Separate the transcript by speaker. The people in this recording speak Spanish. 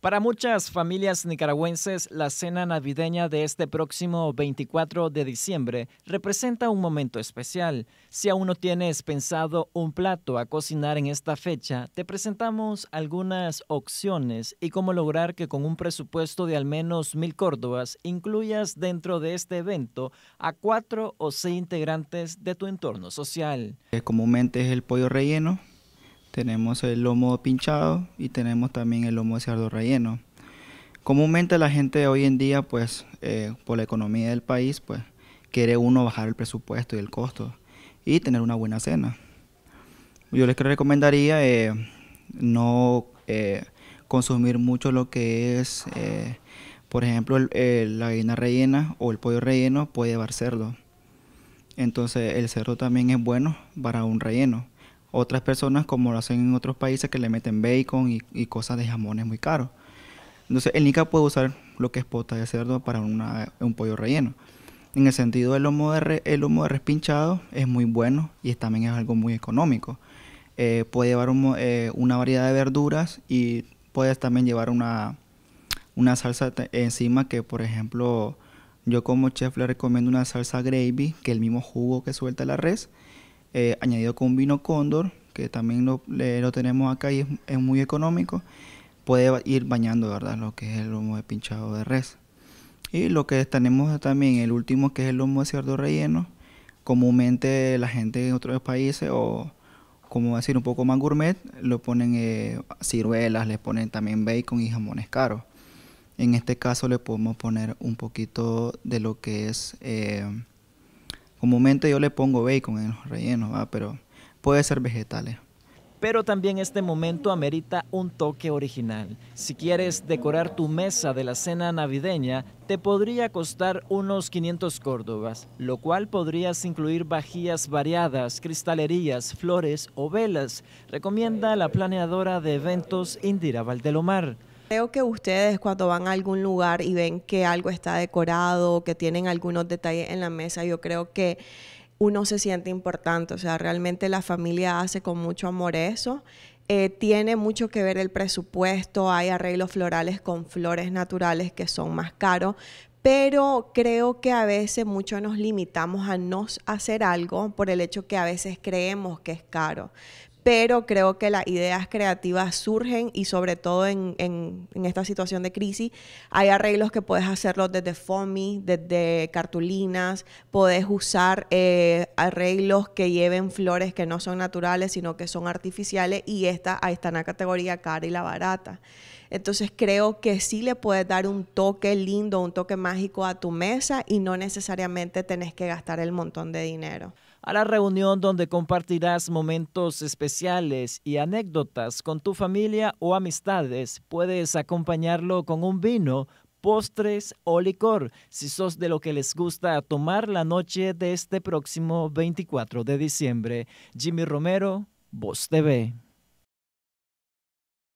Speaker 1: Para muchas familias nicaragüenses, la cena navideña de este próximo 24 de diciembre representa un momento especial. Si aún no tienes pensado un plato a cocinar en esta fecha, te presentamos algunas opciones y cómo lograr que con un presupuesto de al menos mil córdobas incluyas dentro de este evento a cuatro o seis integrantes de tu entorno social.
Speaker 2: Eh, comúnmente es el pollo relleno, tenemos el lomo pinchado y tenemos también el lomo de cerdo relleno. Comúnmente la gente hoy en día, pues eh, por la economía del país, pues quiere uno bajar el presupuesto y el costo y tener una buena cena. Yo les recomendaría eh, no eh, consumir mucho lo que es, por ejemplo, la gallina rellena o el pollo relleno puede llevar cerdo. Entonces el cerdo también es bueno para un relleno otras personas, como lo hacen en otros países, que le meten bacon y, cosas de jamones muy caros. Entonces, el Nica puede usar lo que es pota de cerdo para un pollo relleno. En el sentido del lomo de, el de res pinchado es muy bueno y también es algo muy económico. Eh, puede llevar eh, una variedad de verduras y puedes también llevar una, una salsa encima que, por ejemplo, yo como chef le recomiendo una salsa gravy, que es el mismo jugo que suelta la res, eh, añadido con vino cóndor, que también lo, lo tenemos acá y es, muy económico. Puede ir bañando, ¿verdad? Lo que es el lomo de pinchado de res. Y lo que tenemos también, el último, que es el lomo de cerdo relleno. Comúnmente la gente en otros países o como decir un poco más gourmet, lo ponen eh, ciruelas, le ponen también bacon y jamones caros. En este caso le podemos poner un poquito de lo que es eh, comúnmente yo le pongo bacon en los rellenos, ¿va? pero puede ser vegetales.
Speaker 1: Pero también este momento amerita un toque original. Si quieres decorar tu mesa de la cena navideña, te podría costar unos 500 córdobas, lo cual podrías incluir vajillas variadas, cristalerías, flores o velas, recomienda la planeadora de eventos Indira Valdelomar.
Speaker 3: Creo que ustedes cuando van a algún lugar y ven que algo está decorado, que tienen algunos detalles en la mesa, yo creo que uno se siente importante, o sea, realmente la familia hace con mucho amor eso. Eh, tiene mucho que ver el presupuesto, hay arreglos florales con flores naturales que son más caros, pero creo que a veces mucho nos limitamos a no hacer algo por el hecho que a veces creemos que es caro pero creo que las ideas creativas surgen y sobre todo en, esta situación de crisis hay arreglos que puedes hacerlo desde FOMI, desde cartulinas, puedes usar eh, arreglos que lleven flores que no son naturales sino que son artificiales y esta está en la categoría cara y la barata. Entonces creo que sí le puedes dar un toque lindo, un toque mágico a tu mesa y no necesariamente tenés que gastar el montón de dinero
Speaker 1: a la reunión donde compartirás momentos especiales y anécdotas con tu familia o amistades. Puedes acompañarlo con un vino, postres o licor, si sos de lo que les gusta tomar la noche de este próximo 24 de diciembre. Jimmy Romero, Voz TV.